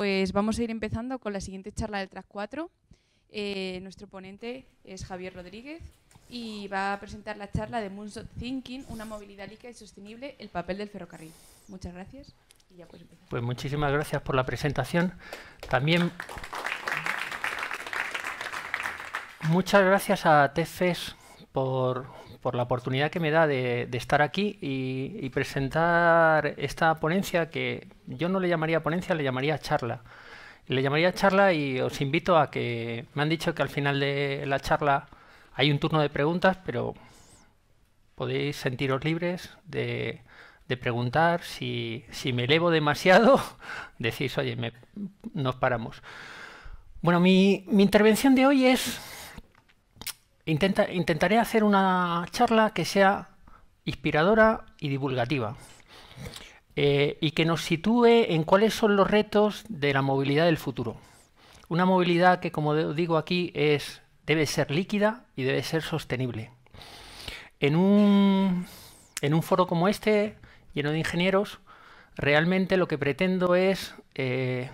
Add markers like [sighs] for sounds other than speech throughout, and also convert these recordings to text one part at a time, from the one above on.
Pues vamos a ir empezando con la siguiente charla del tras 4. Eh, nuestro ponente es Javier Rodríguez y va a presentar la charla de Moonshot Thinking, una movilidad líquida y sostenible, el papel del ferrocarril. Muchas gracias Pues muchísimas gracias por la presentación. También muchas gracias a TEFES por, por la oportunidad que me da de, estar aquí y, presentar esta ponencia que yo no le llamaría ponencia, le llamaría charla. Le llamaría charla y os invito a que me han dicho que al final de la charla hay un turno de preguntas, pero podéis sentiros libres de, preguntar. Si, si, me elevo demasiado, [laughs] decís, oye, nos paramos. Bueno, mi intervención de hoy es intentaré hacer una charla que sea inspiradora y divulgativa eh, y que nos sitúe en cuáles son los retos de la movilidad del futuro. Una movilidad que, como digo aquí, es, debe ser líquida y debe ser sostenible. En un, foro como este, lleno de ingenieros, realmente lo que pretendo es eh,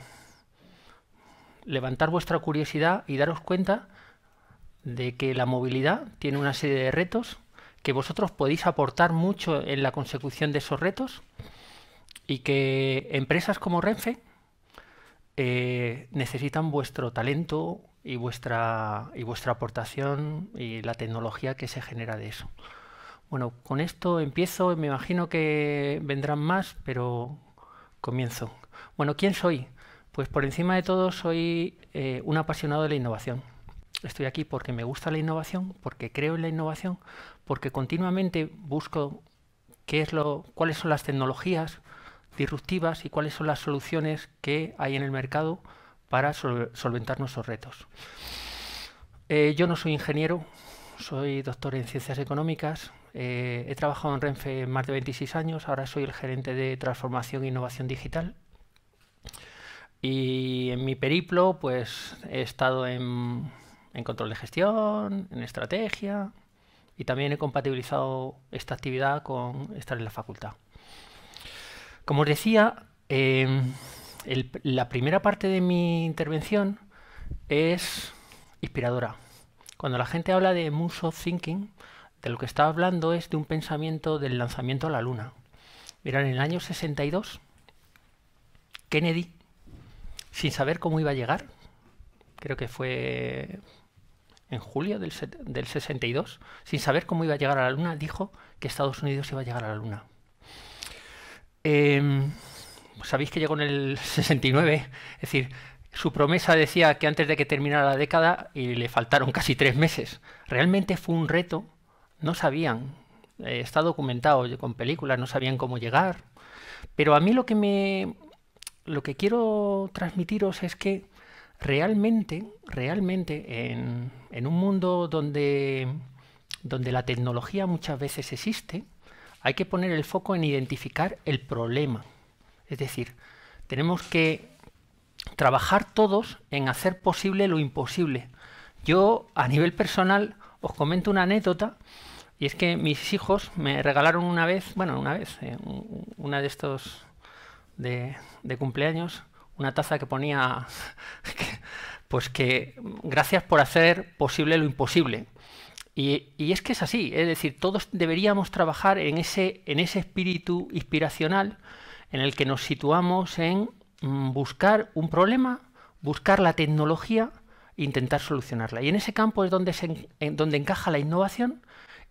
levantar vuestra curiosidad y daros cuenta de que la movilidad tiene una serie de retos, que vosotros podéis aportar mucho en la consecución de esos retos y que empresas como Renfe eh, necesitan vuestro talento y vuestra, y vuestra aportación y la tecnología que se genera de eso. Bueno, con esto empiezo, me imagino que vendrán más, pero comienzo. Bueno, ¿quién soy? Pues por encima de todo soy eh, un apasionado de la innovación estoy aquí porque me gusta la innovación, porque creo en la innovación, porque continuamente busco qué es lo, cuáles son las tecnologías disruptivas y cuáles son las soluciones que hay en el mercado para solventar nuestros retos. Eh, yo no soy ingeniero, soy doctor en ciencias económicas, eh, he trabajado en Renfe más de 26 años, ahora soy el gerente de transformación e innovación digital. Y en mi periplo, pues he estado en en control de gestión, en estrategia y también he compatibilizado esta actividad con estar en la facultad. Como os decía, em, la primera parte de mi intervención es inspiradora. Cuando la gente habla de muso thinking, de lo que está hablando es de un pensamiento del lanzamiento a la luna. Mirad, en el año 62, Kennedy, sin saber cómo iba a llegar, creo que fue en julio del, 62, sin saber cómo iba a llegar a la Luna, dijo que Estados Unidos iba a llegar a la Luna. Em, sabéis que llegó en el 69, [laughs] es decir, su promesa decía que antes de que terminara la década y le faltaron casi tres meses. Realmente fue un reto, no sabían, eh, está documentado con películas, no sabían cómo llegar. Pero a mí lo que me. lo que quiero transmitiros es que Realmente, realmente, en, un mundo donde, donde la tecnología muchas veces existe, hay que poner el foco en identificar el problema. Es decir, tenemos que trabajar todos en hacer posible lo imposible. Yo, a nivel personal, os comento una anécdota. Y es que mis hijos me regalaron una vez, bueno, una vez, eh, una de estos de cumpleaños, una taza que ponía, [laughs] pues que gracias por hacer posible lo imposible. Y, es que es así, es decir, todos deberíamos trabajar en ese, en ese espíritu inspiracional en el que nos situamos en mm, buscar un problema, buscar la tecnología, intentar solucionarla. Y en ese campo es donde, se, donde encaja la innovación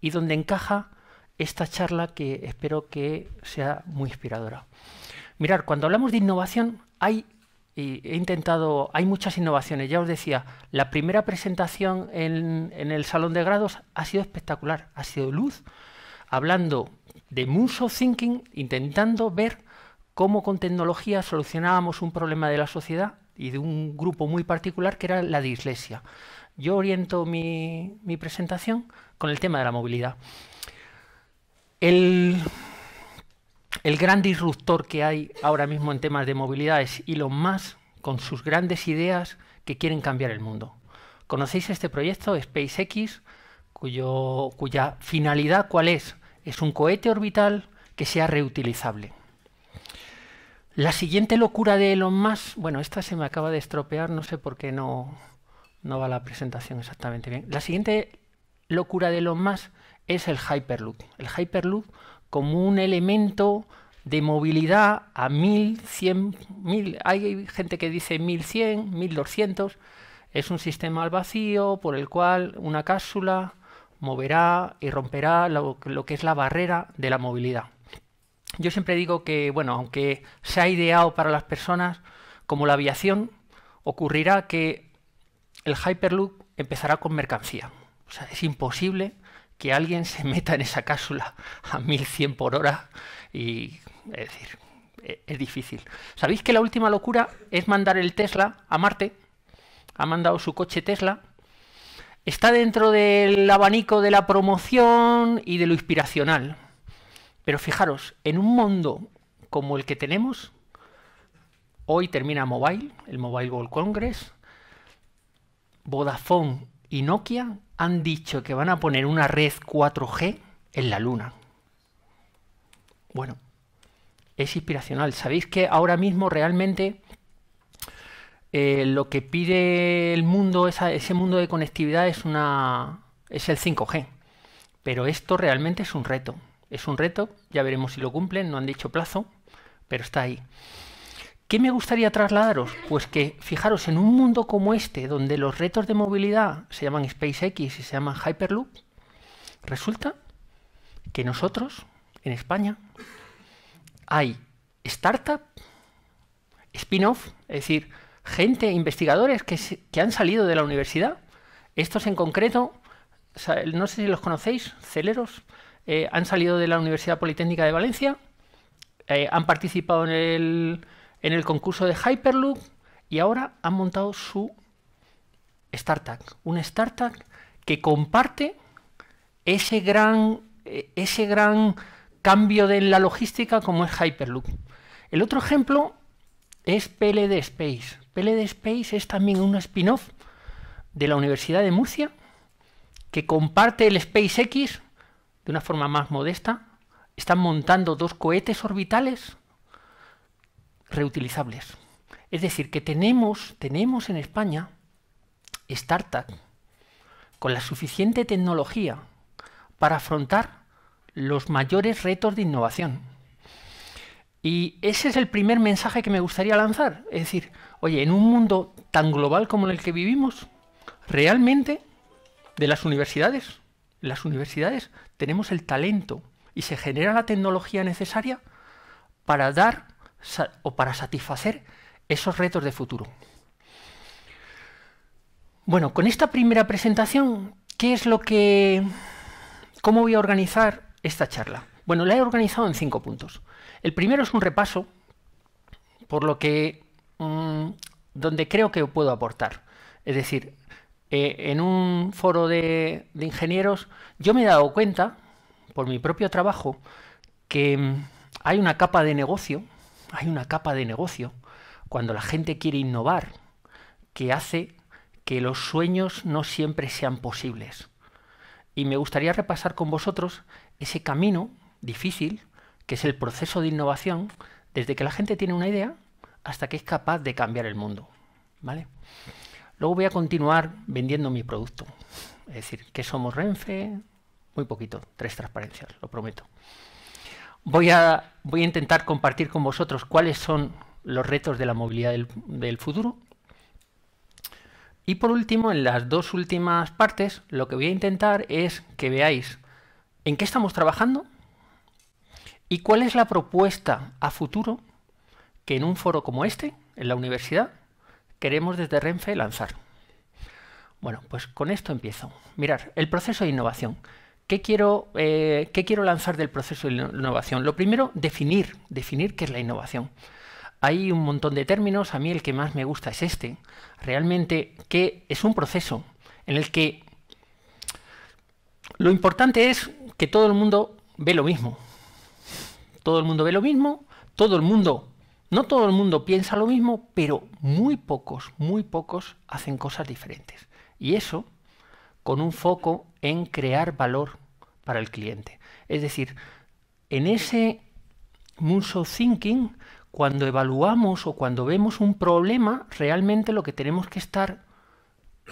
y donde encaja esta charla que espero que sea muy inspiradora. Mirar, cuando hablamos de innovación hay y he intentado, hay muchas innovaciones, ya os decía, la primera presentación en, el salón de grados ha sido espectacular, ha sido luz, hablando de muso thinking, intentando ver cómo con tecnología solucionábamos un problema de la sociedad y de un grupo muy particular que era la dislexia. Yo oriento mi, mi presentación con el tema de la movilidad. El, el gran disruptor que hay ahora mismo en temas de movilidad es Elon Musk con sus grandes ideas que quieren cambiar el mundo. ¿Conocéis este proyecto SpaceX, cuya finalidad cuál es? Es un cohete orbital que sea reutilizable. La siguiente locura de Elon Musk, bueno, esta se me acaba de estropear, no sé por qué no, no va la presentación exactamente bien. La siguiente locura de Elon Musk es el Hyperloop. El Hyperloop como un elemento de movilidad a 1100, 1000, hay gente que dice 1100, 1200, es un sistema al vacío por el cual una cápsula moverá y romperá lo, que es la barrera de la movilidad. Yo siempre digo que, bueno, aunque se ha ideado para las personas, como la aviación, ocurrirá que el Hyperloop empezará con mercancía. O sea, es imposible que alguien se meta en esa cápsula a 1100 por hora y es decir, e, es difícil. ¿Sabéis que la última locura es mandar el Tesla a Marte? Ha mandado su coche Tesla. Está dentro del abanico de la promoción y de lo inspiracional. Pero fijaros, en un mundo como el que tenemos, hoy termina Mobile, el Mobile World Congress, Vodafone y Nokia han dicho que van a poner una red 4G en la Luna. Bueno, es inspiracional. Sabéis que ahora mismo realmente eh, lo que pide el mundo, ese mundo de conectividad es una. es el 5G. Pero esto realmente es un reto. Es un reto, ya veremos si lo cumplen, no han dicho plazo, pero está ahí. ¿Qué me gustaría trasladaros? Pues que fijaros en un mundo como este, donde los retos de movilidad se llaman SpaceX y se llaman Hyperloop, resulta que nosotros, en España, hay startup, spin-off, es decir, gente, investigadores que, han salido de la universidad. Estos en concreto, no sé si los conocéis, celeros, eh, han salido de la Universidad Politécnica de Valencia, eh, han participado en el en el concurso de Hyperloop y ahora han montado su startup, una startup que comparte ese gran, eh, ese gran cambio de la logística como es Hyperloop. El otro ejemplo es PLD Space. PLD Space es también un spin-off de la Universidad de Murcia que comparte el SpaceX de una forma más modesta. Están montando dos cohetes orbitales reutilizables. Es decir, que tenemos, tenemos en España startups con la suficiente tecnología para afrontar los mayores retos de innovación. Y ese es el primer mensaje que me gustaría lanzar. Es decir, oye, en un mundo tan global como el que vivimos, realmente de las universidades, las universidades tenemos el talento y se genera la tecnología necesaria para dar o para satisfacer esos retos de futuro. Bueno, con esta primera presentación, ¿qué es lo que... ¿Cómo voy a organizar esta charla? Bueno, la he organizado en cinco puntos. El primero es un repaso por lo que... Mm, donde creo que puedo aportar. Es decir, eh, en un foro de ingenieros yo me he dado cuenta, por mi propio trabajo, que mm, hay una capa de negocio hay una capa de negocio cuando la gente quiere innovar que hace que los sueños no siempre sean posibles. Y me gustaría repasar con vosotros ese camino difícil que es el proceso de innovación desde que la gente tiene una idea hasta que es capaz de cambiar el mundo. ¿Vale? Luego voy a continuar vendiendo mi producto. Es decir, que somos Renfe, muy poquito, tres transparencias, lo prometo voy a, voy a intentar compartir con vosotros cuáles son los retos de la movilidad del, del futuro. Y por último, en las dos últimas partes, lo que voy a intentar es que veáis en qué estamos trabajando y cuál es la propuesta a futuro que en un foro como este, en la universidad, queremos desde Renfe lanzar. Bueno, pues con esto empiezo. Mirar, el proceso de innovación. ¿Qué quiero, eh, quiero, lanzar del proceso de innovación? Lo primero, definir, definir qué es la innovación. Hay un montón de términos, a mí el que más me gusta es este. Realmente, que es un proceso en el que lo importante es que todo el mundo ve lo mismo. Todo el mundo ve lo mismo, todo el mundo, no todo el mundo piensa lo mismo, pero muy pocos, muy pocos hacen cosas diferentes. Y eso con un foco en crear valor para el cliente. Es decir, en ese Muso Thinking, cuando evaluamos o cuando vemos un problema, realmente lo que tenemos que estar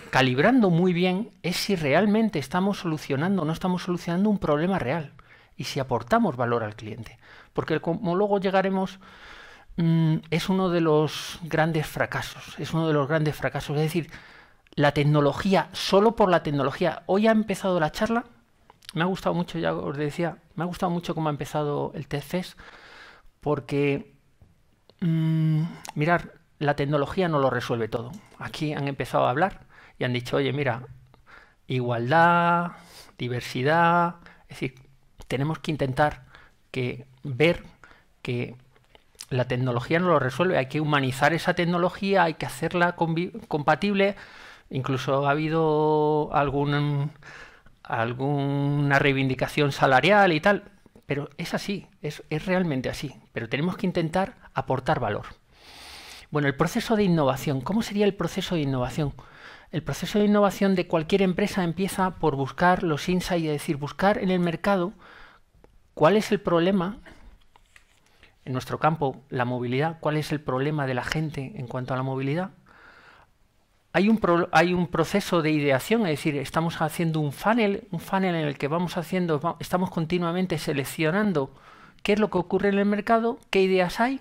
calibrando muy bien es si realmente estamos solucionando o no estamos solucionando un problema real y si aportamos valor al cliente. Porque como luego llegaremos, mm, es uno de los grandes fracasos, es uno de los grandes fracasos. Es decir, la tecnología, solo por la tecnología. Hoy ha empezado la charla, me ha gustado mucho, ya os decía, me ha gustado mucho cómo ha empezado el TCS porque, mm, mirar, la tecnología no lo resuelve todo. Aquí han empezado a hablar y han dicho, oye, mira, igualdad, diversidad, es decir, tenemos que intentar que ver que la tecnología no lo resuelve, hay que humanizar esa tecnología, hay que hacerla compatible Incluso ha habido algún, alguna reivindicación salarial y tal, pero es así, es, es realmente así. Pero tenemos que intentar aportar valor. Bueno, el proceso de innovación. ¿Cómo sería el proceso de innovación? El proceso de innovación de cualquier empresa empieza por buscar los insights, es decir, buscar en el mercado cuál es el problema, en nuestro campo, la movilidad, cuál es el problema de la gente en cuanto a la movilidad, hay un, hay un proceso de ideación, es decir, estamos haciendo un funnel, un funnel en el que vamos haciendo, estamos continuamente seleccionando qué es lo que ocurre en el mercado, qué ideas hay,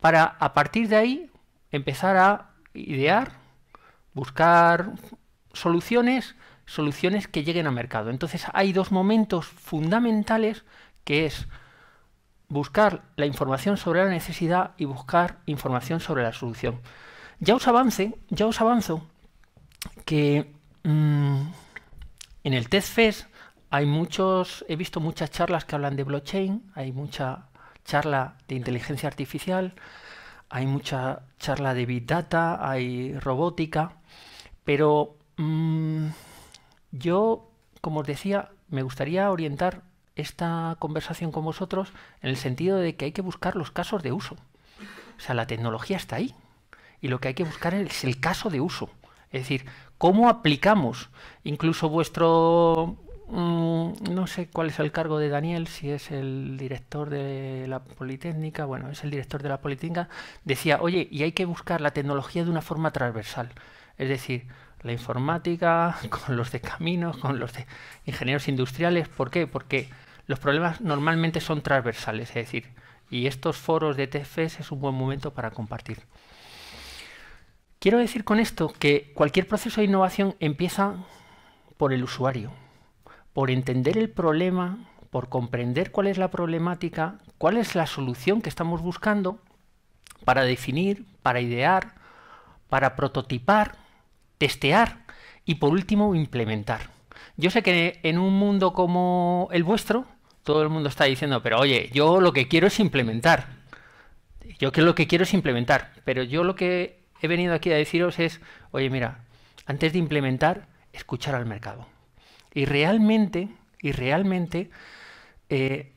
para a partir de ahí empezar a idear, buscar soluciones, soluciones que lleguen al mercado. Entonces hay dos momentos fundamentales que es buscar la información sobre la necesidad y buscar información sobre la solución. Ya os avance, ya os avanzo que mm, en el Test Fest hay muchos, he visto muchas charlas que hablan de blockchain, hay mucha charla de inteligencia artificial, hay mucha charla de big data, hay robótica, pero mm, yo, como os decía, me gustaría orientar esta conversación con vosotros en el sentido de que hay que buscar los casos de uso. O sea, la tecnología está ahí, y lo que hay que buscar es el caso de uso. Es decir, cómo aplicamos incluso vuestro... Mm, no sé cuál es el cargo de Daniel, si es el director de la Politécnica, bueno, es el director de la Politécnica, decía, oye, y hay que buscar la tecnología de una forma transversal. Es decir, la informática, [laughs] con los de caminos, con los de ingenieros industriales. ¿Por qué? Porque los problemas normalmente son transversales, es decir, y estos foros de TFS es un buen momento para compartir. Quiero decir con esto que cualquier proceso de innovación empieza por el usuario, por entender el problema, por comprender cuál es la problemática, cuál es la solución que estamos buscando, para definir, para idear, para prototipar, testear y por último implementar. Yo sé que en un mundo como el vuestro, todo el mundo está diciendo, pero oye, yo lo que quiero es implementar. Yo que lo que quiero es implementar, pero yo lo que he venido aquí a deciros es, oye, mira, antes de implementar, escuchar al mercado. Y realmente, y realmente, eh,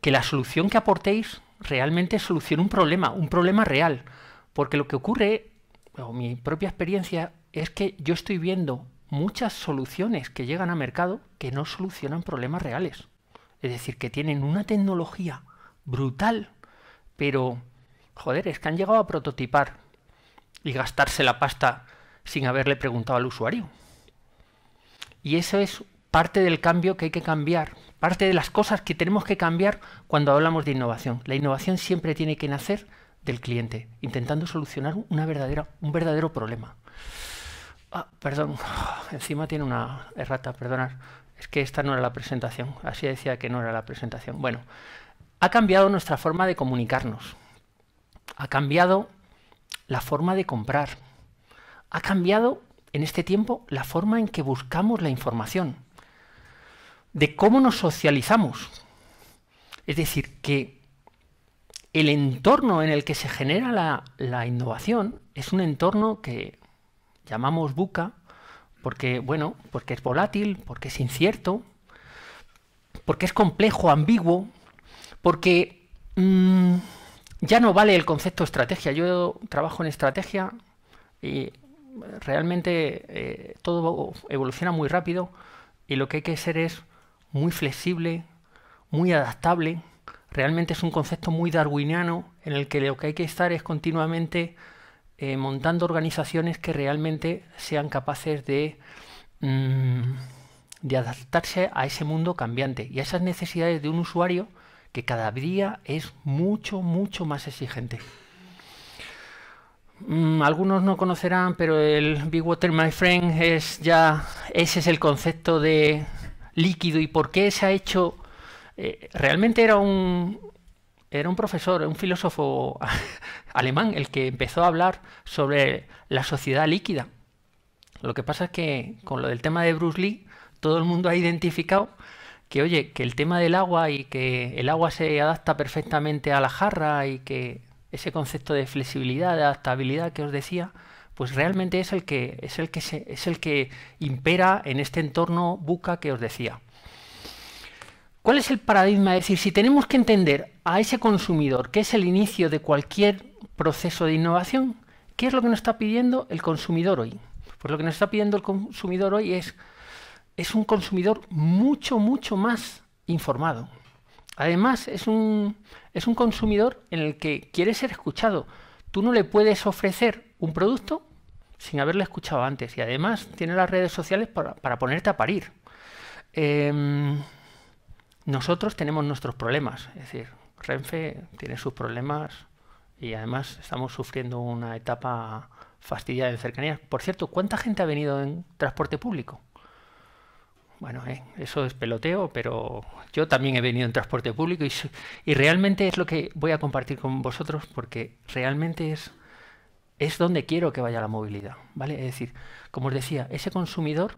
que la solución que aportéis realmente solucione un problema, un problema real. Porque lo que ocurre, o mi propia experiencia, es que yo estoy viendo muchas soluciones que llegan a mercado que no solucionan problemas reales. Es decir, que tienen una tecnología brutal, pero, joder, es que han llegado a prototipar y gastarse la pasta sin haberle preguntado al usuario. Y eso es parte del cambio que hay que cambiar, parte de las cosas que tenemos que cambiar cuando hablamos de innovación. La innovación siempre tiene que nacer del cliente, intentando solucionar una verdadera, un verdadero problema. Ah, perdón, [sighs] encima tiene una errata, perdonad. Es que esta no era la presentación, así decía que no era la presentación. Bueno, ha cambiado nuestra forma de comunicarnos. Ha cambiado la forma de comprar. Ha cambiado en este tiempo la forma en que buscamos la información, de cómo nos socializamos. Es decir, que el entorno en el que se genera la, innovación es un entorno que llamamos buca porque, bueno, porque es volátil, porque es incierto, porque es complejo, ambiguo, porque mm, ya no vale el concepto estrategia. Yo trabajo en estrategia y realmente eh, todo evoluciona muy rápido y lo que hay que ser es muy flexible, muy adaptable. Realmente es un concepto muy darwiniano en el que lo que hay que estar es continuamente eh, montando organizaciones que realmente sean capaces de, mm, de adaptarse a ese mundo cambiante y a esas necesidades de un usuario que cada día es mucho, mucho más exigente. Mm, algunos no conocerán, pero el Big Water My Friend es ya. Ese es el concepto de líquido y por qué se ha hecho. Eh, realmente era un. Era un profesor, un filósofo [laughs] alemán el que empezó a hablar sobre la sociedad líquida. Lo que pasa es que con lo del tema de Bruce Lee, todo el mundo ha identificado que oye, que el tema del agua y que el agua se adapta perfectamente a la jarra y que ese concepto de flexibilidad, de adaptabilidad que os decía, pues realmente es el que es el que es el que impera en este entorno buca que os decía. ¿Cuál es el paradigma? Es decir, si tenemos que entender a ese consumidor, que es el inicio de cualquier proceso de innovación, ¿qué es lo que nos está pidiendo el consumidor hoy? Pues lo que nos está pidiendo el consumidor hoy es es un consumidor mucho, mucho más informado. Además, es un, es un consumidor en el que quiere ser escuchado. Tú no le puedes ofrecer un producto sin haberle escuchado antes. Y además tiene las redes sociales para, ponerte a parir. Em, nosotros tenemos nuestros problemas. Es decir, Renfe tiene sus problemas y además estamos sufriendo una etapa fastidiada de cercanías. Por cierto, ¿cuánta gente ha venido en transporte público? Bueno, eh, eso es peloteo, pero yo también he venido en transporte público y, y, realmente es lo que voy a compartir con vosotros porque realmente es, es donde quiero que vaya la movilidad. ¿vale? Es decir, como os decía, ese consumidor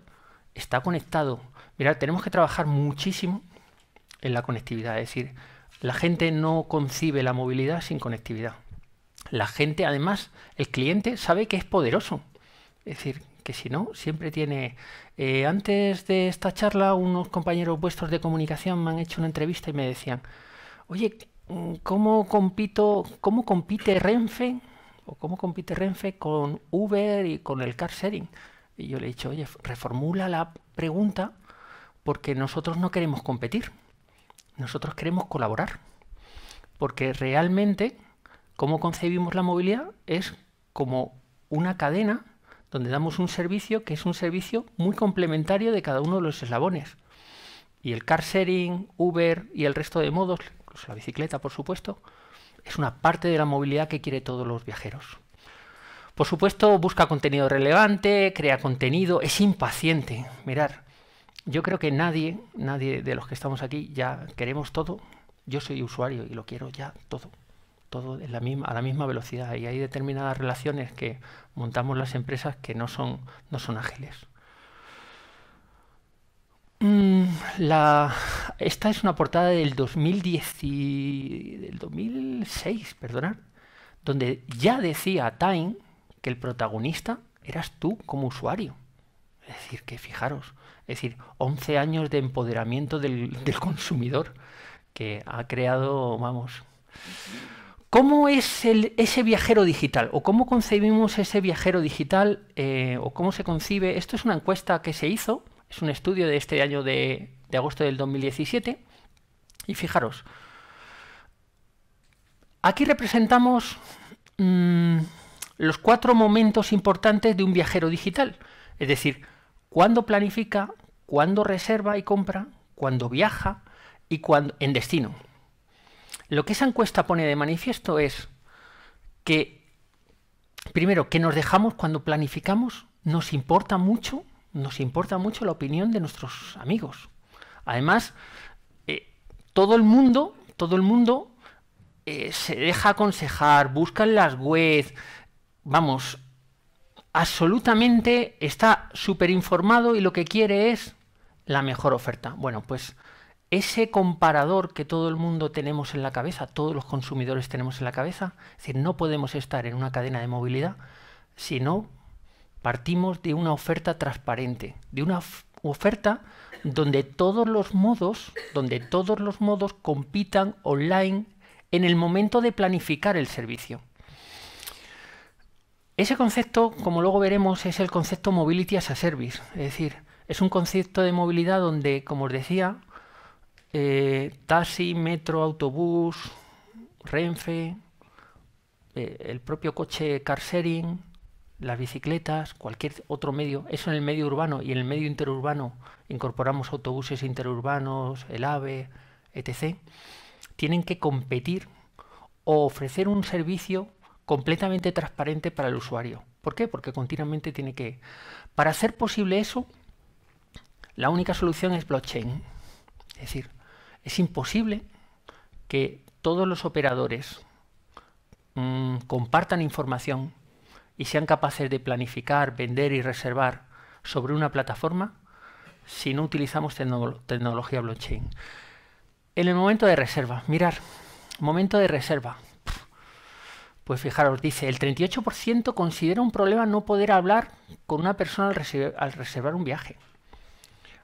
está conectado. Mirad, tenemos que trabajar muchísimo en la conectividad. Es decir, la gente no concibe la movilidad sin conectividad. La gente, además, el cliente sabe que es poderoso. Es decir, que si no, siempre tiene... Eh, antes de esta charla, unos compañeros vuestros de comunicación me han hecho una entrevista y me decían, oye, ¿cómo, compito, cómo compite Renfe? ¿O cómo compite Renfe con Uber y con el car sharing? Y yo le he dicho, oye, reformula la pregunta porque nosotros no queremos competir, nosotros queremos colaborar. Porque realmente, cómo concebimos la movilidad es como una cadena donde damos un servicio que es un servicio muy complementario de cada uno de los eslabones. Y el car sharing, Uber y el resto de modos, incluso la bicicleta, por supuesto, es una parte de la movilidad que quiere todos los viajeros. Por supuesto, busca contenido relevante, crea contenido, es impaciente. Mirar, yo creo que nadie, nadie de los que estamos aquí ya queremos todo. Yo soy usuario y lo quiero ya todo todo en la misma, a la misma velocidad y hay determinadas relaciones que montamos las empresas que no son, no son ágiles. Mm, la, esta es una portada del, 2010 del 2006, perdonad, donde ya decía Time que el protagonista eras tú como usuario. Es decir, que fijaros, es decir, 11 años de empoderamiento del, del consumidor que ha creado, vamos, ¿Cómo es ese viajero digital? ¿O cómo concebimos ese viajero digital? Eh, ¿O cómo se concibe? Esto es una encuesta que se hizo, es un estudio de este año de, agosto del 2017. Y fijaros, aquí representamos mm, los cuatro momentos importantes de un viajero digital. Es decir, cuándo planifica, cuándo reserva y compra, cuándo viaja y cuándo en destino. Lo que esa encuesta pone de manifiesto es que, primero, que nos dejamos cuando planificamos, nos importa mucho, nos importa mucho la opinión de nuestros amigos. Además, eh, todo el mundo, todo el mundo eh, se deja aconsejar, busca en las webs, vamos, absolutamente está súper informado y lo que quiere es la mejor oferta. Bueno, pues ese comparador que todo el mundo tenemos en la cabeza, todos los consumidores tenemos en la cabeza, es decir, no podemos estar en una cadena de movilidad si no partimos de una oferta transparente, de una oferta donde todos los modos, donde todos los modos compitan online en el momento de planificar el servicio. Ese concepto, como luego veremos, es el concepto Mobility as a Service, es decir, es un concepto de movilidad donde, como os decía, eh, taxi, metro, autobús, Renfe, eh, el propio coche car sharing, las bicicletas, cualquier otro medio, eso en el medio urbano y en el medio interurbano incorporamos autobuses interurbanos, el AVE, etc., tienen que competir o ofrecer un servicio completamente transparente para el usuario. ¿Por qué? Porque continuamente tiene que... Para hacer posible eso, la única solución es blockchain. Es decir, es imposible que todos los operadores mm, compartan información y sean capaces de planificar, vender y reservar sobre una plataforma si no utilizamos tecnología blockchain. En el momento de reserva, mirar, momento de reserva. Pues fijaros, dice, el 38% considera un problema no poder hablar con una persona al reservar un viaje.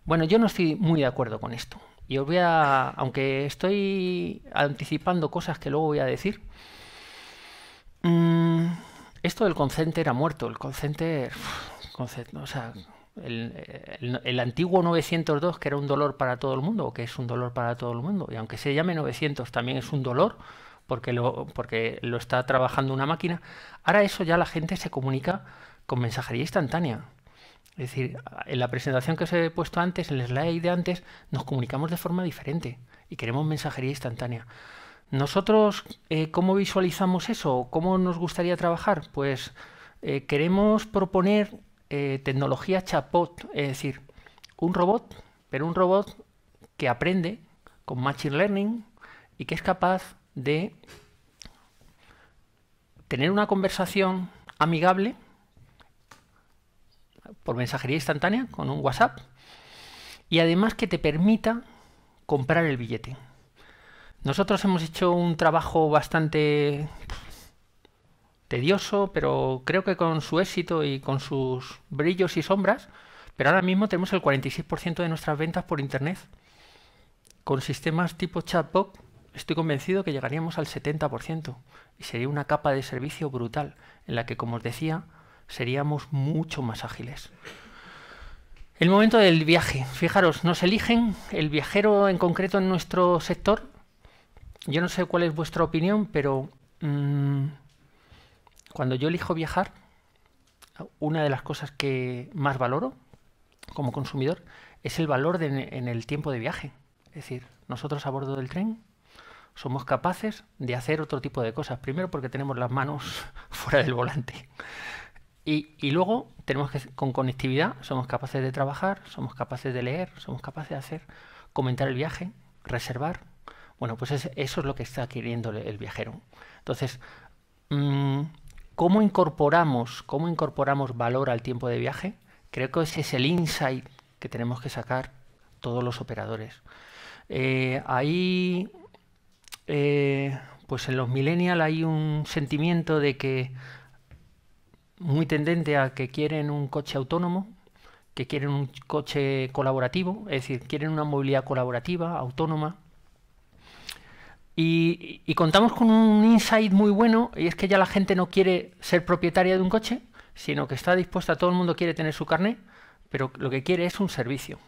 Bueno, yo no estoy muy de acuerdo con esto. Y os voy a, aunque estoy anticipando cosas que luego voy a decir, mm, esto del concenter ha muerto. El concenter, o sea, el, antiguo 902 que era un dolor para todo el mundo, que es un dolor para todo el mundo, y aunque se llame 900 también es un dolor porque lo, porque lo está trabajando una máquina, ahora eso ya la gente se comunica con mensajería instantánea. Es decir, en la presentación que os he puesto antes, en el slide de antes, nos comunicamos de forma diferente y queremos mensajería instantánea. ¿Nosotros eh, cómo visualizamos eso? ¿Cómo nos gustaría trabajar? Pues eh, queremos proponer eh, tecnología chatbot, es decir, un robot, pero un robot que aprende con Machine Learning y que es capaz de tener una conversación amigable por mensajería instantánea con un WhatsApp y además que te permita comprar el billete. Nosotros hemos hecho un trabajo bastante tedioso, pero creo que con su éxito y con sus brillos y sombras, pero ahora mismo tenemos el 46% de nuestras ventas por Internet. Con sistemas tipo chatbot estoy convencido que llegaríamos al 70% y sería una capa de servicio brutal en la que, como os decía, seríamos mucho más ágiles. El momento del viaje. Fijaros, nos eligen el viajero en concreto en nuestro sector. Yo no sé cuál es vuestra opinión, pero mm, cuando yo elijo viajar, una de las cosas que más valoro como consumidor es el valor en el tiempo de viaje. Es decir, nosotros a bordo del tren somos capaces de hacer otro tipo de cosas. Primero porque tenemos las manos [laughs] fuera del volante. Y, luego tenemos que, con conectividad, somos capaces de trabajar, somos capaces de leer, somos capaces de hacer, comentar el viaje, reservar. Bueno, pues eso es lo que está queriendo el viajero. Entonces, mm, ¿cómo incorporamos, cómo incorporamos valor al tiempo de viaje? Creo que ese es el insight que tenemos que sacar todos los operadores. Eh, ahí, eh, pues en los millennials hay un sentimiento de que muy tendente a que quieren un coche autónomo, que quieren un coche colaborativo, es decir, quieren una movilidad colaborativa, autónoma. Y, contamos con un insight muy bueno, y es que ya la gente no quiere ser propietaria de un coche, sino que está dispuesta, todo el mundo quiere tener su carnet, pero lo que quiere es un servicio.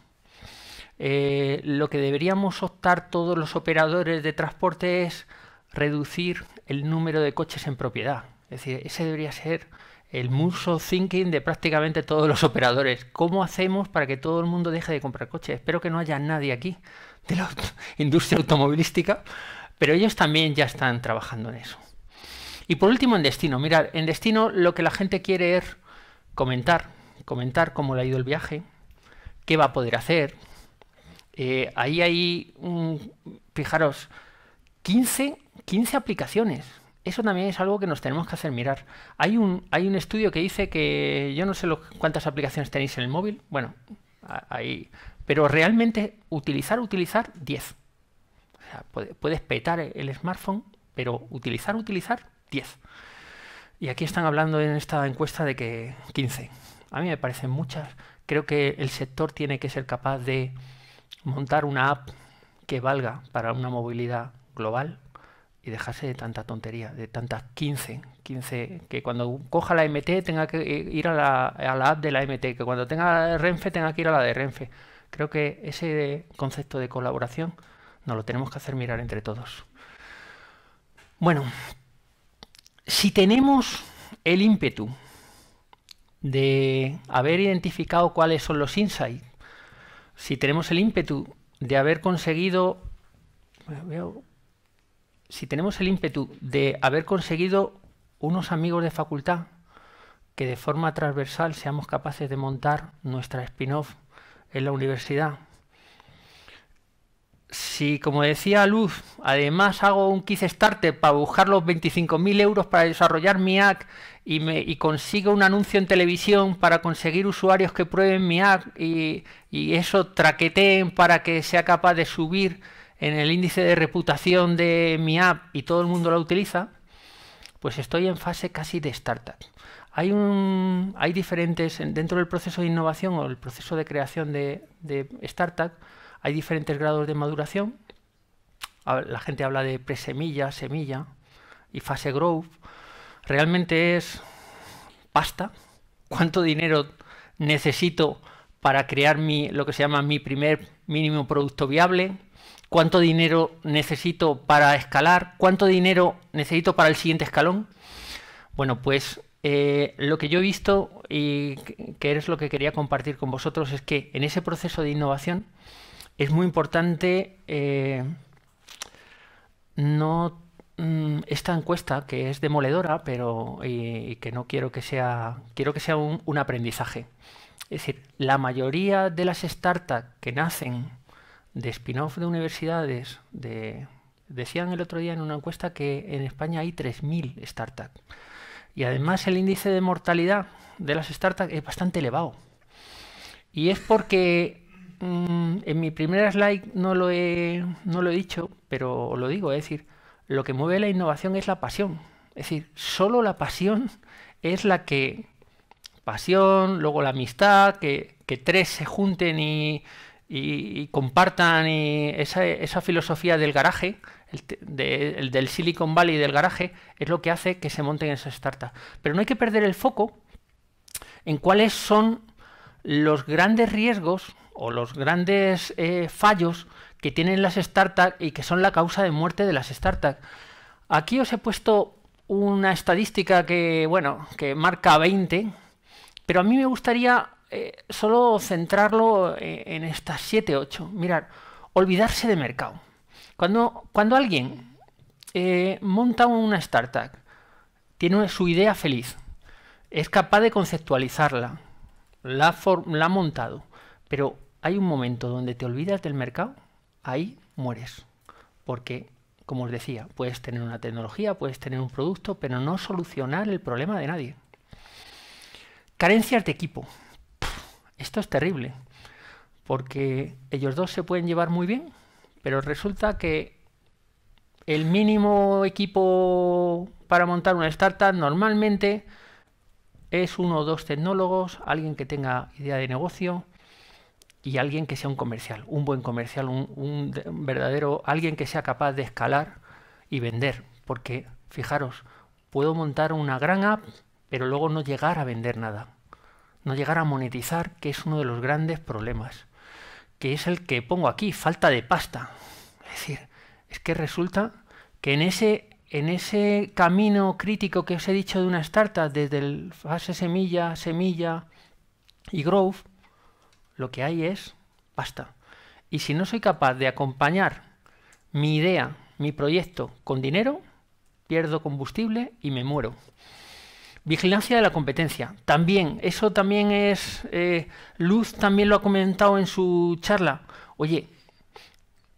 Eh, lo que deberíamos optar todos los operadores de transporte es reducir el número de coches en propiedad. Es decir, ese debería ser el muso thinking de prácticamente todos los operadores. ¿Cómo hacemos para que todo el mundo deje de comprar coches? Espero que no haya nadie aquí de la [laughs] industria automovilística, pero ellos también ya están trabajando en eso. Y por último, en destino. Mirad, en destino lo que la gente quiere es comentar, comentar cómo le ha ido el viaje, qué va a poder hacer. Eh, ahí hay, un, fijaros, 15, 15 aplicaciones eso también es algo que nos tenemos que hacer mirar. Hay un, hay un estudio que dice que yo no sé cuántas aplicaciones tenéis en el móvil, bueno, ahí, pero realmente utilizar, utilizar 10. O puedes petar el smartphone, pero utilizar, utilizar 10. Y aquí están hablando en esta encuesta de que 15. A mí me parecen muchas. Creo que el sector tiene que ser capaz de montar una app que valga para una movilidad global, y dejarse de tanta tontería, de tantas 15, 15, que cuando coja la MT tenga que ir a la, a app de la MT, que cuando tenga Renfe tenga que ir a la de Renfe. Creo que ese concepto de colaboración nos lo tenemos que hacer mirar entre todos. Bueno, si tenemos el ímpetu de haber identificado cuáles son los insights, si tenemos el ímpetu de haber conseguido, si tenemos el ímpetu de haber conseguido unos amigos de facultad, que de forma transversal seamos capaces de montar nuestra spin-off en la universidad. Si, como decía Luz, además hago un Kickstarter para buscar los 25.000 euros para desarrollar mi app y, me, consigo un anuncio en televisión para conseguir usuarios que prueben mi app y, y eso traqueteen para que sea capaz de subir en el índice de reputación de mi app y todo el mundo la utiliza, pues estoy en fase casi de startup. Hay, un, hay diferentes, dentro del proceso de innovación o el proceso de creación de, startup, hay diferentes grados de maduración. La gente habla de presemilla, semilla y fase growth. Realmente es pasta. ¿Cuánto dinero necesito para crear mi, lo que se llama mi primer mínimo producto viable? cuánto dinero necesito para escalar, cuánto dinero necesito para el siguiente escalón. Bueno, pues eh, lo que yo he visto y que es lo que quería compartir con vosotros es que en ese proceso de innovación es muy importante eh, no mm, esta encuesta que es demoledora, pero y, que no quiero que sea, quiero que sea un, un, aprendizaje. Es decir, la mayoría de las startups que nacen de spin-off de universidades, de, decían el otro día en una encuesta que en España hay 3.000 startups. Y además el índice de mortalidad de las startups es bastante elevado. Y es porque mm, en mi primera slide no lo, he, no lo he dicho, pero lo digo, es decir, lo que mueve la innovación es la pasión. Es decir, solo la pasión es la que... Pasión, luego la amistad, que tres se junten y, y, compartan esa, filosofía del garaje, del Silicon Valley del garaje, es lo que hace que se monten esas startups. Pero no hay que perder el foco en cuáles son los grandes riesgos o los grandes eh, fallos que tienen las startups y que son la causa de muerte de las startups. Aquí os he puesto una estadística que, bueno, que marca 20, pero a mí me gustaría eh, solo centrarlo eh, en estas 7, 8. mirar, olvidarse de mercado. Cuando, cuando alguien eh, monta una startup, tiene su idea feliz, es capaz de conceptualizarla, la, la ha montado, pero hay un momento donde te olvidas del mercado, ahí mueres. Porque, como os decía, puedes tener una tecnología, puedes tener un producto, pero no solucionar el problema de nadie. Carencias de equipo. Esto es terrible, porque ellos dos se pueden llevar muy bien, pero resulta que el mínimo equipo para montar una startup normalmente es uno o dos tecnólogos, alguien que tenga idea de negocio y alguien que sea un comercial, un buen comercial, un, verdadero, alguien que sea capaz de escalar y vender. Porque, fijaros, puedo montar una gran app, pero luego no llegar a vender nada no llegar a monetizar, que es uno de los grandes problemas, que es el que pongo aquí, falta de pasta. Es decir, es que resulta que en ese, en ese camino crítico que os he dicho de una startup, desde el fase semilla, semilla y growth, lo que hay es pasta. Y si no soy capaz de acompañar mi idea, mi proyecto con dinero, pierdo combustible y me muero. Vigilancia de la competencia. También, eso también es. Eh, Luz también lo ha comentado en su charla. Oye,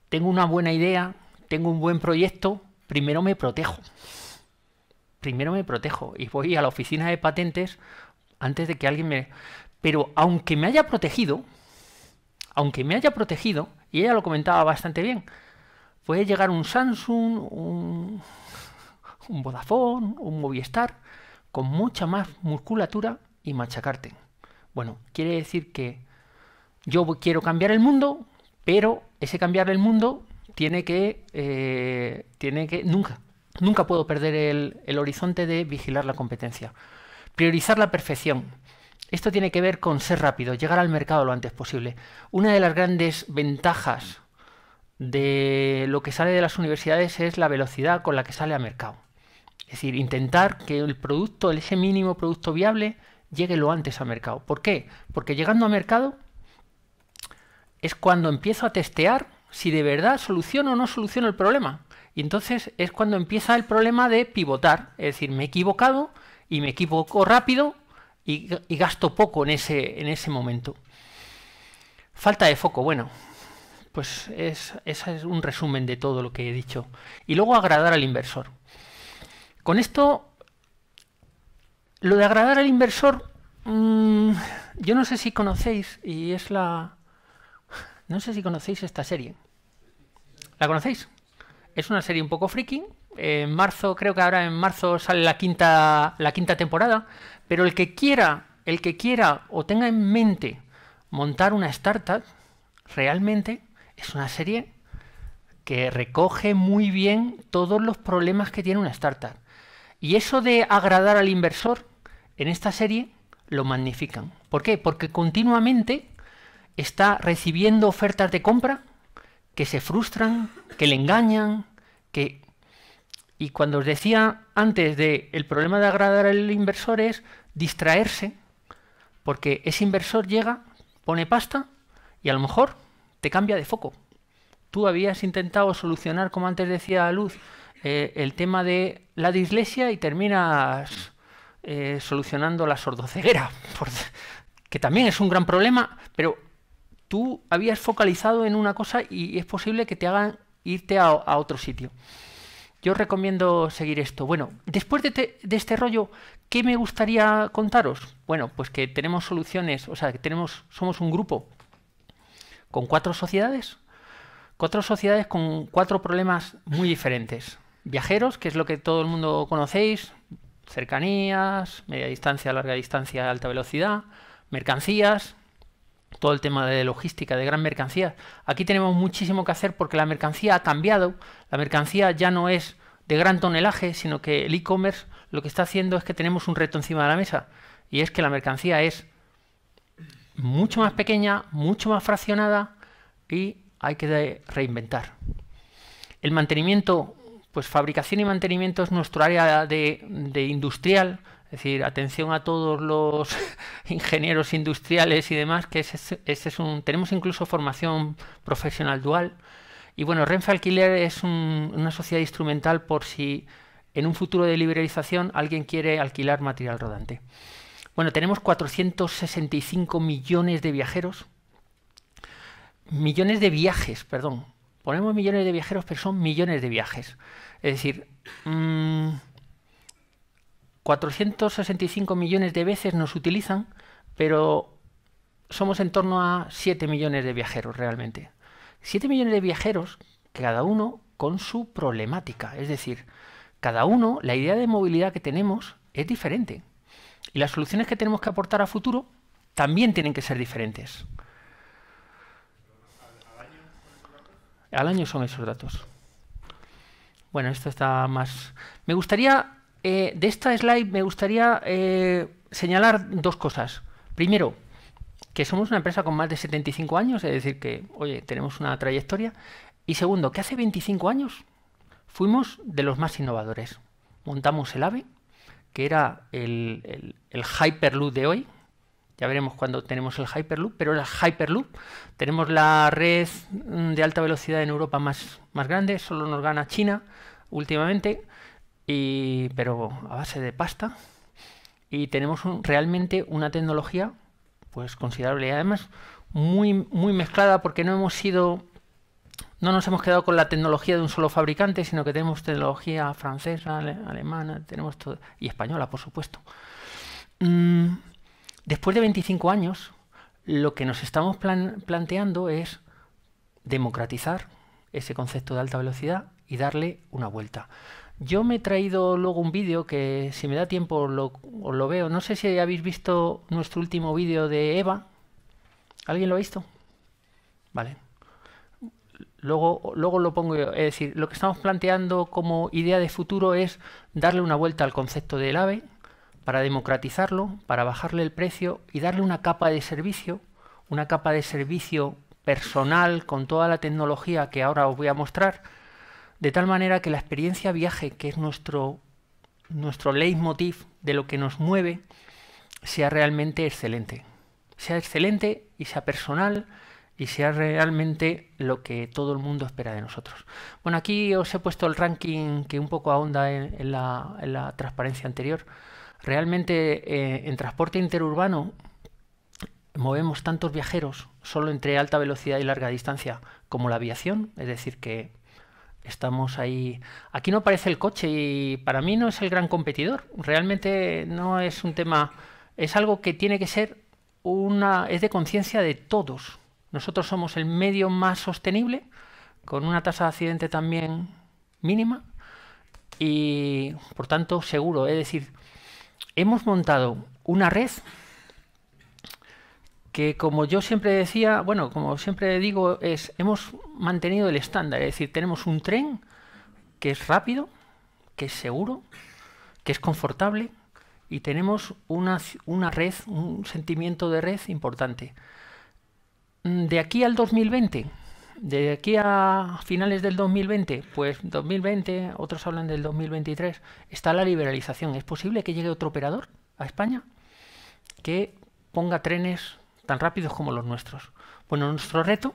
tengo una buena idea, tengo un buen proyecto, primero me protejo. Primero me protejo y voy a la oficina de patentes antes de que alguien me. Pero aunque me haya protegido, aunque me haya protegido, y ella lo comentaba bastante bien, puede llegar un Samsung, un, un Vodafone, un Movistar con mucha más musculatura y machacarte. Bueno, quiere decir que yo quiero cambiar el mundo, pero ese cambiar el mundo tiene que, eh, tiene que nunca, nunca puedo perder el, el horizonte de vigilar la competencia. Priorizar la perfección. Esto tiene que ver con ser rápido, llegar al mercado lo antes posible. Una de las grandes ventajas de lo que sale de las universidades es la velocidad con la que sale al mercado. Es decir, intentar que el producto, ese mínimo producto viable, llegue lo antes a mercado. ¿Por qué? Porque llegando a mercado es cuando empiezo a testear si de verdad soluciono o no soluciono el problema. Y entonces es cuando empieza el problema de pivotar. Es decir, me he equivocado y me equivoco rápido y, gasto poco en ese, en ese momento. Falta de foco. Bueno, pues ese es un resumen de todo lo que he dicho. Y luego agradar al inversor. Con esto, lo de agradar al inversor, mm, yo no sé si conocéis, y es la... No sé si conocéis esta serie. ¿La conocéis? Es una serie un poco friki. En marzo, creo que ahora en marzo sale la quinta, la quinta temporada. Pero el que quiera, el que quiera o tenga en mente montar una startup, realmente es una serie que recoge muy bien todos los problemas que tiene una startup. Y eso de agradar al inversor, en esta serie lo magnifican. ¿Por qué? Porque continuamente está recibiendo ofertas de compra que se frustran, que le engañan, que... Y cuando os decía antes de el problema de agradar al inversor es distraerse, porque ese inversor llega, pone pasta y a lo mejor te cambia de foco. Tú habías intentado solucionar, como antes decía Luz, eh, el tema de la dislexia y terminas eh, solucionando la sordoceguera, [laughs] que también es un gran problema, pero tú habías focalizado en una cosa y es posible que te hagan irte a, otro sitio. Yo recomiendo seguir esto. Bueno, después de, este rollo, ¿qué me gustaría contaros? Bueno, pues que tenemos soluciones, o sea, que tenemos, somos un grupo con cuatro sociedades, cuatro sociedades con cuatro problemas muy diferentes viajeros, que es lo que todo el mundo conocéis, cercanías, media distancia, larga distancia, alta velocidad, mercancías, todo el tema de logística, de gran mercancía. Aquí tenemos muchísimo que hacer porque la mercancía ha cambiado, la mercancía ya no es de gran tonelaje, sino que el e-commerce lo que está haciendo es que tenemos un reto encima de la mesa y es que la mercancía es mucho más pequeña, mucho más fraccionada y hay que reinventar. El mantenimiento pues fabricación y mantenimiento es nuestro área de, industrial, es decir, atención a todos los [laughs] ingenieros industriales y demás, que es un, tenemos incluso formación profesional dual. Y bueno, Renfe Alquiler es una sociedad instrumental por si en un futuro de liberalización alguien quiere alquilar material rodante. Bueno, tenemos 465 millones de viajeros, millones de viajes, perdón, ponemos millones de viajeros, pero son millones de viajes. Es decir, 465 mm, millones de veces nos utilizan, pero somos en torno a 7 millones de viajeros realmente. 7 millones de viajeros, cada uno con su problemática. Es decir, cada uno, la idea de movilidad que tenemos es diferente. Y las soluciones que tenemos que aportar a futuro también tienen que ser diferentes. al año son esos datos. Bueno, esto está más... Me gustaría, eh, de esta slide me gustaría eh, señalar dos cosas. Primero, que somos una empresa con más de 75 años, es decir, que, oye, tenemos una trayectoria. Y segundo, que hace 25 años fuimos de los más innovadores. Montamos el AVE, que era el, el Hyperloop de hoy, ya veremos cuando tenemos el Hyperloop, pero el Hyperloop, tenemos la red mm, de alta velocidad en Europa más, más grande, solo nos gana China últimamente, pero a base de pasta, y tenemos realmente una tecnología pues considerable y además muy, muy mezclada porque no hemos sido no nos hemos quedado con la tecnología de un solo fabricante, sino que tenemos tecnología francesa, alemana, tenemos todo y española, por supuesto. Mm, Después de 25 años, lo que nos estamos planteando es democratizar ese concepto de alta velocidad y darle una vuelta. Yo me he traído luego un vídeo que si me da tiempo lo, os lo veo. No sé si habéis visto nuestro último vídeo de Eva. ¿Alguien lo ha visto? Vale. Luego, luego lo pongo yo. Es decir, lo que estamos planteando como idea de futuro es darle una vuelta al concepto del AVE para democratizarlo, para bajarle el precio y darle una capa de servicio, una capa de servicio personal con toda la tecnología que ahora os voy a mostrar, de tal manera que la experiencia viaje, que es nuestro, nuestro leitmotiv de lo que nos mueve, sea realmente excelente. Sea excelente y sea personal y sea realmente lo que todo el mundo espera de nosotros. Bueno, aquí os he puesto el ranking que un poco ahonda en la transparencia anterior. Realmente eh, en transporte interurbano movemos tantos viajeros solo entre alta velocidad y larga distancia como la aviación, es decir, que estamos ahí. Aquí no aparece el coche y para mí no es el gran competidor. Realmente no es un tema, es algo que tiene que ser una, es de conciencia de todos. Nosotros somos el medio más sostenible, con una tasa de accidente también mínima y por tanto seguro, es decir, hemos montado una red que como yo siempre decía, bueno, como siempre digo, es hemos mantenido el estándar, es decir, tenemos un tren que es rápido, que es seguro, que es confortable y tenemos una, una red, un sentimiento de red importante. De aquí al 2020 de aquí a finales del 2020, pues 2020, otros hablan del 2023, está la liberalización. ¿Es posible que llegue otro operador a España que ponga trenes tan rápidos como los nuestros? Bueno, nuestro reto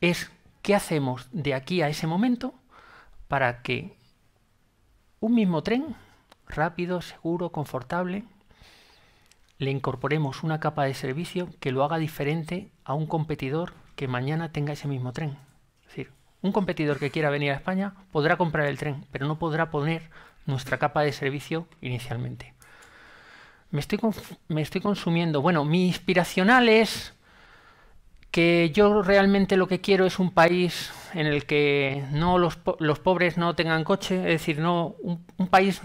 es qué hacemos de aquí a ese momento para que un mismo tren, rápido, seguro, confortable, le incorporemos una capa de servicio que lo haga diferente a un competidor que mañana tenga ese mismo tren. Es decir, un competidor que quiera venir a España podrá comprar el tren, pero no podrá poner nuestra capa de servicio inicialmente. Me estoy, me estoy consumiendo. Bueno, mi inspiracional es que yo realmente lo que quiero es un país en el que no los, pobres no tengan coche, es decir, no un, país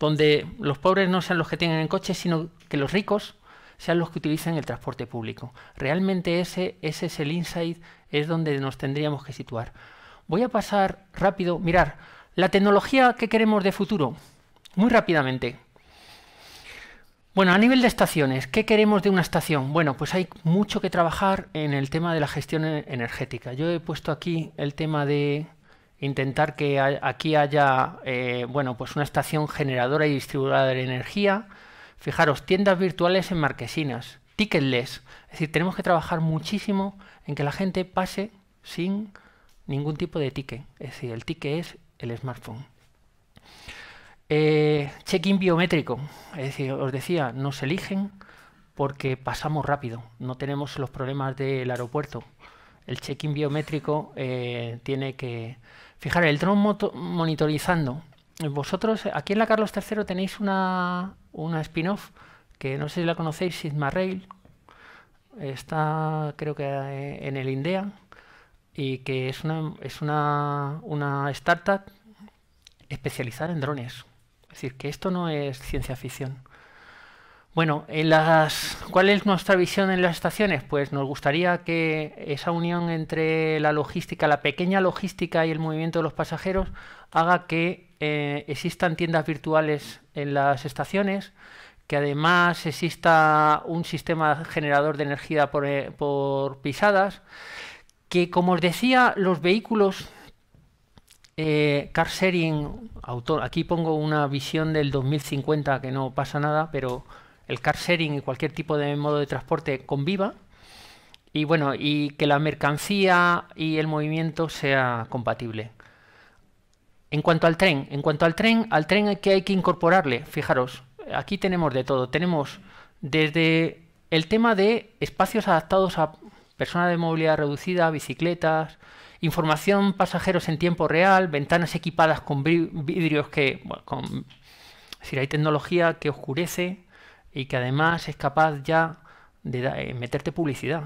donde los pobres no sean los que tengan el coche, sino que los ricos sean los que utilicen el transporte público. Realmente ese, ese es el insight, es donde nos tendríamos que situar. Voy a pasar rápido, mirar, la tecnología que queremos de futuro, muy rápidamente. Bueno, a nivel de estaciones, ¿qué queremos de una estación? Bueno, pues hay mucho que trabajar en el tema de la gestión energética. Yo he puesto aquí el tema de intentar que aquí haya eh, bueno, pues una estación generadora y distribuidora de energía, Fijaros, tiendas virtuales en marquesinas, ticketless. Es decir, tenemos que trabajar muchísimo en que la gente pase sin ningún tipo de ticket. Es decir, el ticket es el smartphone. Eh, check-in biométrico. Es decir, os decía, nos eligen porque pasamos rápido. No tenemos los problemas del aeropuerto. El check-in biométrico eh, tiene que... Fijaros, el dron monitorizando. Vosotros, aquí en la Carlos III tenéis una una spin-off que no sé si la conocéis, Sigma Rail, está creo que eh, en el INDEA y que es una, es una, una startup especializada en drones. Es decir, que esto no es ciencia ficción. Bueno, en las, ¿cuál es nuestra visión en las estaciones? Pues nos gustaría que esa unión entre la logística, la pequeña logística y el movimiento de los pasajeros haga que eh, existan tiendas virtuales en las estaciones, que además exista un sistema generador de energía por, eh, pisadas, que como os decía, los vehículos eh, car sharing, aquí pongo una visión del 2050 que no pasa nada, pero el car sharing y cualquier tipo de modo de transporte conviva y bueno, y que la mercancía y el movimiento sea compatible. En cuanto al tren, en cuanto al tren, al tren que hay que incorporarle, fijaros, aquí tenemos de todo. Tenemos desde el tema de espacios adaptados a personas de movilidad reducida, bicicletas, información pasajeros en tiempo real, ventanas equipadas con vidrios que, bueno, decir, hay tecnología que oscurece y que además es capaz ya de, eh, meterte publicidad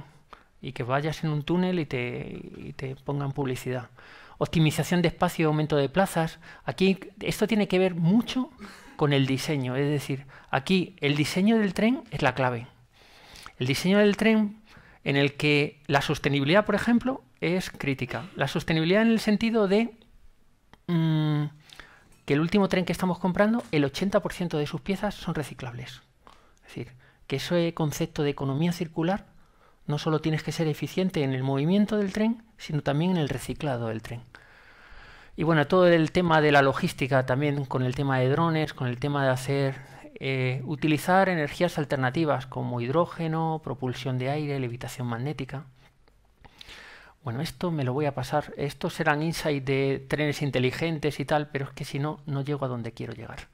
y que vayas en un túnel y te, y te pongan publicidad optimización de espacio y aumento de plazas. Aquí esto tiene que ver mucho con el diseño, es decir, aquí el diseño del tren es la clave. El diseño del tren en el que la sostenibilidad, por ejemplo, es crítica. La sostenibilidad en el sentido de mm, que el último tren que estamos comprando, el 80% de sus piezas son reciclables. Es decir, que ese concepto de economía circular no solo tienes que ser eficiente en el movimiento del tren, sino también en el reciclado del tren. Y bueno, todo el tema de la logística también con el tema de drones, con el tema de hacer, eh, utilizar energías alternativas como hidrógeno, propulsión de aire, levitación magnética. Bueno, esto me lo voy a pasar. Estos serán insights de trenes inteligentes y tal, pero es que si no, no llego a donde quiero llegar.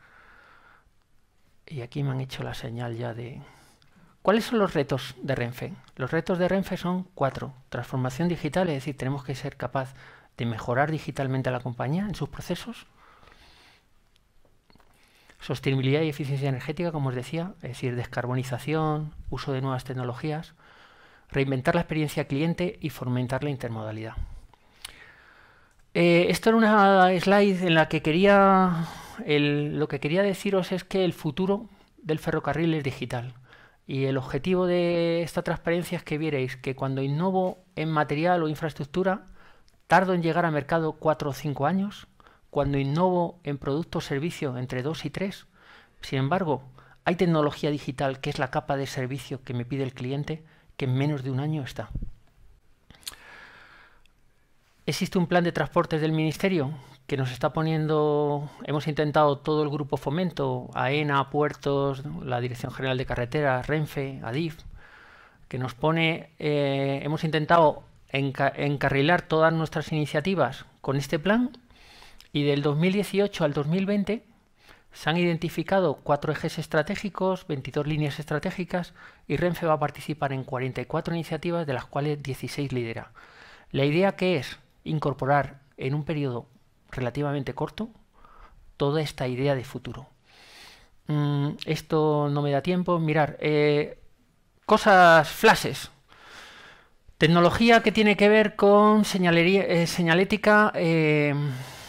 Y aquí me han hecho la señal ya de, ¿Cuáles son los retos de Renfe? Los retos de Renfe son cuatro. Transformación digital, es decir, tenemos que ser capaz de mejorar digitalmente a la compañía en sus procesos. Sostenibilidad y eficiencia energética, como os decía, es decir, descarbonización, uso de nuevas tecnologías, reinventar la experiencia cliente y fomentar la intermodalidad. Eh, esto era una slide en la que quería el, lo que quería deciros es que el futuro del ferrocarril es digital. Y el objetivo de esta transparencia es que vierais que cuando innovo en material o infraestructura, tardo en llegar a mercado cuatro o cinco años, cuando innovo en producto o servicio entre dos y tres. Sin embargo, hay tecnología digital que es la capa de servicio que me pide el cliente que en menos de un año está. Existe un plan de transportes del Ministerio que nos está poniendo, hemos intentado todo el grupo Fomento, AENA, e Puertos, la Dirección General de Carreteras, Renfe, ADIF, que nos pone, eh, hemos intentado encarrilar todas nuestras iniciativas con este plan y del 2018 al 2020 se han identificado cuatro ejes estratégicos, 22 líneas estratégicas y Renfe va a participar en 44 iniciativas de las cuales 16 lidera. La idea que es incorporar en un periodo relativamente corto toda esta idea de futuro. Mm, esto no me da tiempo. Mirar, eh, cosas flashes. Tecnología que tiene que ver con señalería, eh, señalética eh,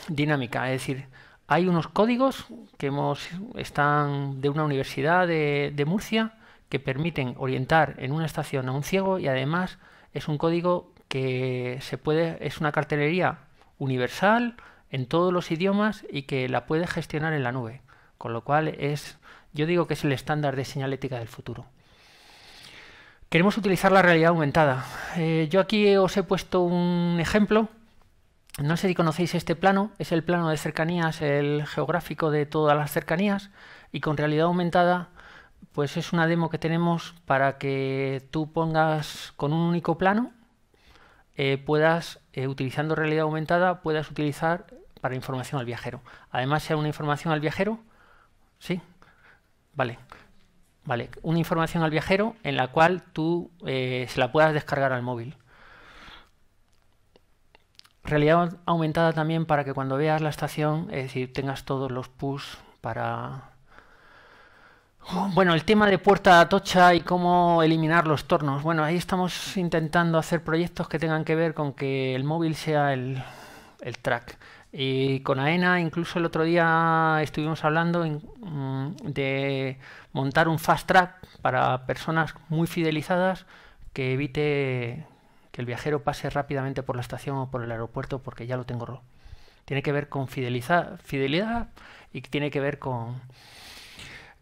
dinámica, es decir, hay unos códigos que hemos, están de una universidad de, de, Murcia que permiten orientar en una estación a un ciego y además es un código que se puede, es una cartelería universal en todos los idiomas y que la puede gestionar en la nube. Con lo cual es, yo digo que es el estándar de señalética del futuro. Queremos utilizar la realidad aumentada. Eh, yo aquí os he puesto un ejemplo. No sé si conocéis este plano, es el plano de cercanías, el geográfico de todas las cercanías y con realidad aumentada pues es una demo que tenemos para que tú pongas con un único plano, eh, puedas, eh, utilizando realidad aumentada, puedas utilizar para información al viajero. Además, sea una información al viajero, ¿sí? Vale. Vale, una información al viajero en la cual tú eh, se la puedas descargar al móvil. Realidad aumentada también para que cuando veas la estación, es decir, tengas todos los push para... Bueno, el tema de puerta tocha y cómo eliminar los tornos. Bueno, ahí estamos intentando hacer proyectos que tengan que ver con que el móvil sea el, el track. Y con AENA incluso el otro día estuvimos hablando mm, de montar un fast track para personas muy fidelizadas que evite que el viajero pase rápidamente por la estación o por el aeropuerto porque ya lo tengo. Tiene que ver con fidelidad y tiene que ver con,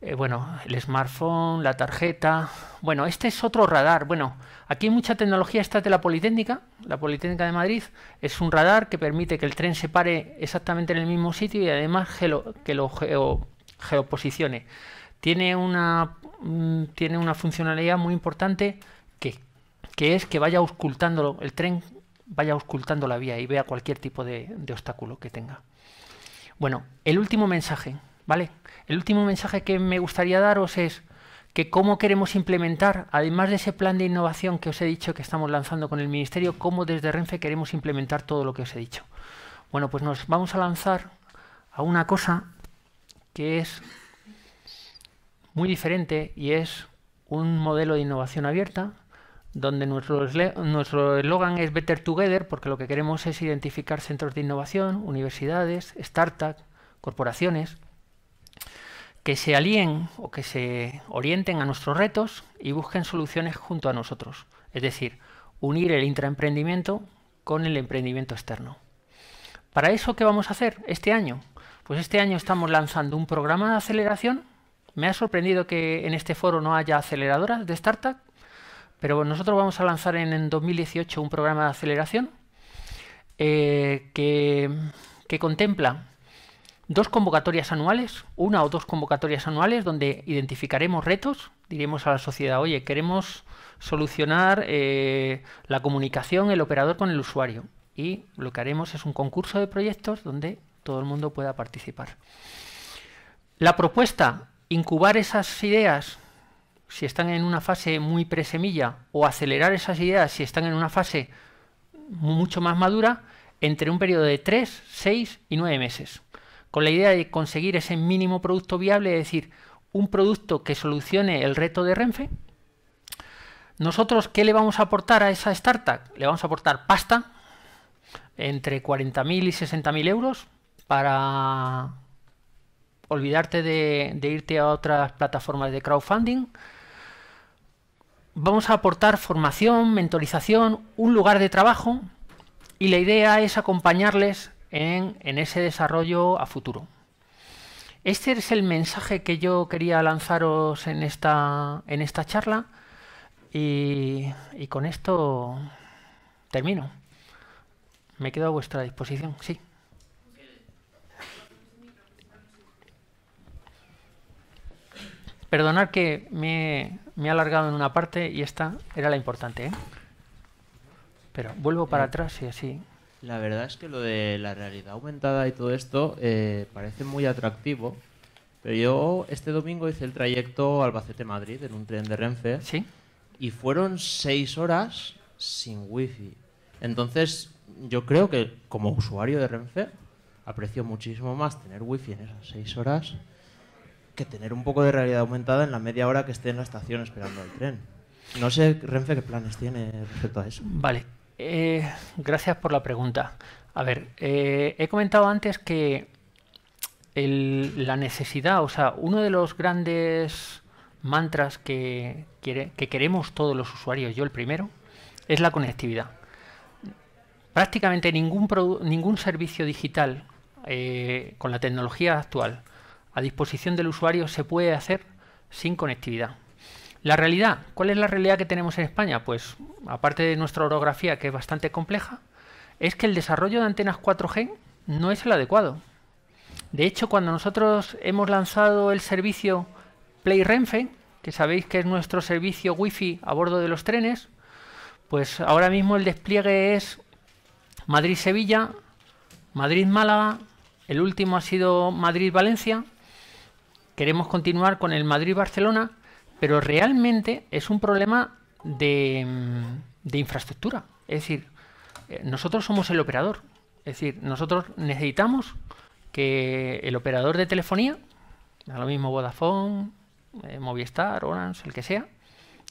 eh, bueno, el smartphone, la tarjeta. Bueno, este es otro radar. Bueno, aquí hay mucha tecnología. Esta es de la Politécnica, la Politécnica de Madrid. Es un radar que permite que el tren se pare exactamente en el mismo sitio y además que lo geoposicione. Tiene una, mm, tiene una funcionalidad muy importante que, es que vaya auscultando, el tren, vaya ocultando la vía y vea cualquier tipo de obstáculo que tenga. Bueno, el último mensaje. ¿Vale? El último mensaje que me gustaría daros es que cómo queremos implementar, además de ese plan de innovación que os he dicho que estamos lanzando con el Ministerio, cómo desde Renfe queremos implementar todo lo que os he dicho. Bueno, pues nos vamos a lanzar a una cosa que es muy diferente y es un modelo de innovación abierta donde nuestro eslogan es Better Together porque lo que queremos es identificar centros de innovación, universidades, startups, corporaciones que se alíen o que se orienten a nuestros retos y busquen soluciones junto a nosotros. Es decir, unir el intraemprendimiento con el emprendimiento externo. ¿Para eso qué vamos a hacer este año? Pues este año estamos lanzando un programa de aceleración. Me ha sorprendido que en este foro no haya aceleradoras de startup, pero nosotros vamos a lanzar en, 2018 un programa de aceleración eh, que contempla dos convocatorias anuales, una o dos convocatorias anuales, donde identificaremos retos, diremos a la sociedad, oye, queremos solucionar eh, la comunicación, el operador con el usuario. Y lo que haremos es un concurso de proyectos donde todo el mundo pueda participar. La propuesta, incubar esas ideas si están en una fase muy presemilla o acelerar esas ideas si están en una fase mucho más madura entre un periodo de tres, 6 y nueve meses con la idea de conseguir ese mínimo producto viable, es decir, un producto que solucione el reto de Renfe. Nosotros, ¿qué le vamos a aportar a esa startup? Le vamos a aportar pasta, entre 40.000 y 60.000 euros, para olvidarte de, de irte a otras plataformas de crowdfunding. Vamos a aportar formación, mentorización, un lugar de trabajo y la idea es acompañarles en, ese desarrollo a futuro. Este es el mensaje que yo quería lanzaros en esta, en esta charla y, con esto termino. Me quedo a vuestra disposición, sí. Perdonad que me, me, he alargado en una parte y esta era la importante. ¿eh? Pero vuelvo para eh. atrás y así la verdad es que lo de la realidad aumentada y todo esto eh, parece muy atractivo, pero yo este domingo hice el trayecto Albacete-Madrid en un tren de Renfe. Sí. Y fueron seis horas sin wifi. Entonces, yo creo que como usuario de Renfe, aprecio muchísimo más tener wifi en esas seis horas que tener un poco de realidad aumentada en la media hora que esté en la estación esperando el tren. No sé, Renfe, qué planes tiene respecto a eso. Vale, eh, gracias por la pregunta. A ver, eh, he comentado antes que la necesidad, o sea, uno de los grandes mantras que, queremos todos los usuarios, yo el primero, es la conectividad. Prácticamente ningún, servicio digital eh, con la tecnología actual a disposición del usuario se puede hacer sin conectividad. La realidad, ¿cuál es la realidad que tenemos en España? Pues aparte de nuestra orografía que es bastante compleja, es que el desarrollo de antenas 4G no es el adecuado. De hecho, cuando nosotros hemos lanzado el servicio Play Renfe, que sabéis que es nuestro servicio Wi-Fi a bordo de los trenes, pues ahora mismo el despliegue es Madrid-Sevilla, Madrid-Málaga, el último ha sido Madrid-Valencia, queremos continuar con el Madrid-Barcelona pero realmente es un problema de, infraestructura. Es decir, eh, nosotros somos el operador. Es decir, nosotros necesitamos que el operador de telefonía, a lo mismo Vodafone, eh, Movistar, Orange, el que sea,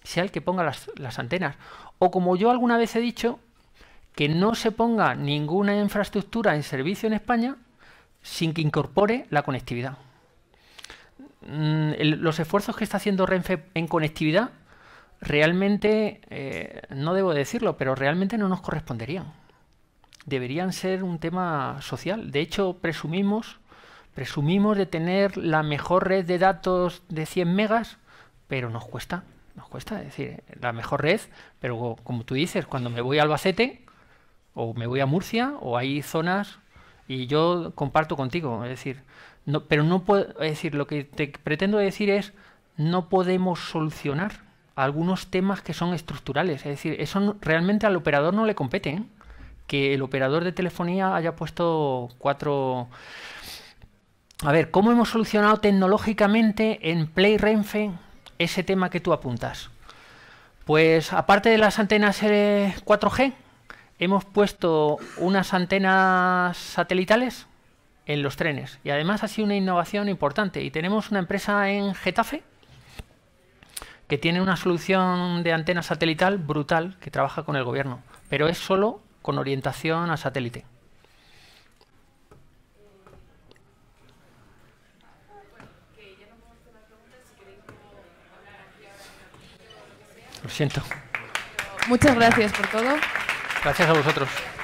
sea el que ponga las, antenas. O como yo alguna vez he dicho, que no se ponga ninguna infraestructura en servicio en España sin que incorpore la conectividad. Mm, los esfuerzos que está haciendo Renfe en conectividad realmente, eh, no debo decirlo, pero realmente no nos corresponderían. Deberían ser un tema social. De hecho, presumimos, presumimos de tener la mejor red de datos de 100 megas, pero nos cuesta, nos cuesta decir la mejor red, pero como tú dices, cuando me voy a Albacete o me voy a Murcia o hay zonas y yo comparto contigo, es decir, pero no puedo, decir, lo que te pretendo decir es, no podemos solucionar algunos temas que son estructurales. Es decir, eso realmente al operador no le compete. ¿eh? Que el operador de telefonía haya puesto cuatro... A ver, ¿cómo hemos solucionado tecnológicamente en PlayRenfe ese tema que tú apuntas? Pues aparte de las antenas 4G, eh, hemos puesto unas antenas satelitales en los trenes. Y además ha sido una innovación importante. Y tenemos una empresa en Getafe que tiene una solución de antena satelital brutal que trabaja con el gobierno, pero es solo con orientación a satélite. Lo siento. Muchas gracias por todo. Gracias a vosotros.